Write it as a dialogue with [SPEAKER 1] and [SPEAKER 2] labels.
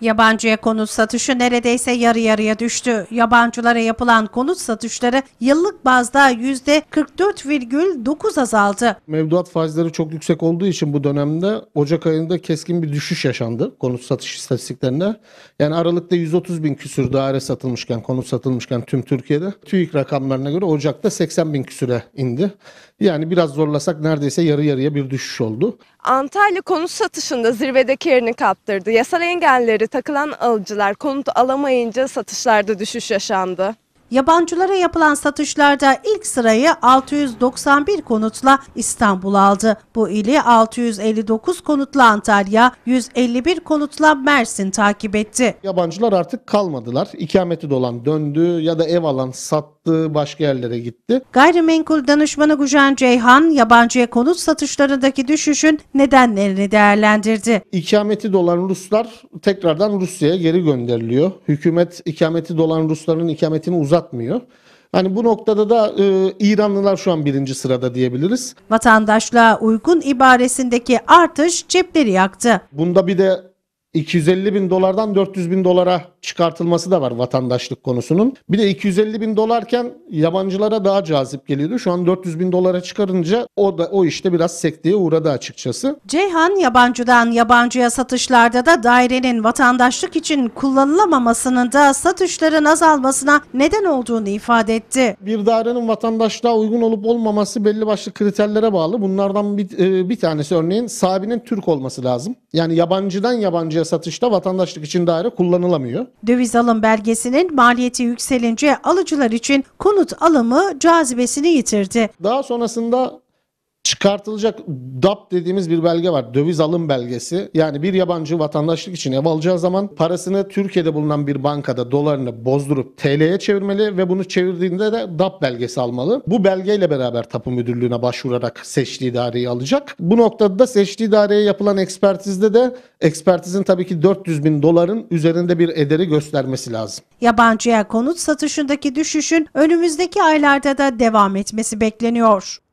[SPEAKER 1] Yabancıya konut satışı neredeyse yarı yarıya düştü. Yabancılara yapılan konut satışları yıllık bazda %44,9
[SPEAKER 2] azaldı. Mevduat faizleri çok yüksek olduğu için bu dönemde Ocak ayında keskin bir düşüş yaşandı konut satış istatistiklerinde. Yani Aralık'ta 130 bin küsür daire satılmışken, konut satılmışken tüm Türkiye'de. TÜİK rakamlarına göre Ocak'ta 80 bin küsüre indi. Yani biraz zorlasak neredeyse yarı yarıya bir düşüş oldu.
[SPEAKER 1] Antalya konut satışında zirvedeki yerini kaptırdı. Yasal engelleri takılan alıcılar konut alamayınca satışlarda düşüş yaşandı. Yabancılara yapılan satışlarda ilk sırayı 691 konutla İstanbul aldı. Bu ili 659 konutla Antalya,
[SPEAKER 2] 151 konutla Mersin takip etti. Yabancılar artık kalmadılar. İkameti dolan döndü ya da ev alan sattı, başka yerlere gitti. Gayrimenkul danışmanı Gujan
[SPEAKER 1] Ceyhan, yabancıya konut satışlarındaki düşüşün nedenlerini değerlendirdi.
[SPEAKER 2] İkameti dolan Ruslar tekrardan Rusya'ya geri gönderiliyor. Hükümet ikameti dolan Rusların ikametini uzak uzatmıyor. Hani bu noktada da e, İranlılar şu an birinci sırada diyebiliriz. Vatandaşlığa uygun ibaresindeki artış cepleri yaktı. Bunda bir de 250 bin dolardan 400 bin dolara çıkartılması da var vatandaşlık konusunun. Bir de 250 bin dolarken yabancılara daha cazip geliyordu. Şu an 400 bin dolara çıkarınca o da o işte biraz sekteye uğradı açıkçası.
[SPEAKER 1] Ceyhan yabancıdan yabancıya satışlarda da dairenin vatandaşlık için kullanılamamasının da satışların
[SPEAKER 2] azalmasına neden olduğunu ifade etti. Bir dairenin vatandaşlığa uygun olup olmaması belli başlı kriterlere bağlı. Bunlardan bir, e, bir tanesi örneğin sahibinin Türk olması lazım. Yani yabancıdan yabancıya satışta vatandaşlık için daire kullanılamıyor. Döviz alım belgesinin maliyeti
[SPEAKER 1] yükselince alıcılar için konut alımı cazibesini yitirdi. Daha sonrasında
[SPEAKER 2] çıkartılacak DAP dediğimiz bir belge var. Döviz alım belgesi. Yani bir yabancı vatandaşlık için ev alacağı zaman parasını Türkiye'de bulunan bir bankada dolarını bozdurup TL'ye çevirmeli ve bunu çevirdiğinde de DAP belgesi almalı. Bu belgeyle beraber tapu müdürlüğüne başvurarak seçtiği daireyi alacak. Bu noktada da seçtiği daireye yapılan ekspertizde de ekspertizin tabii ki 400 bin doların üzerinde bir ederi göstermesi lazım.
[SPEAKER 1] Yabancıya konut satışındaki düşüşün önümüzdeki aylarda da devam etmesi bekleniyor.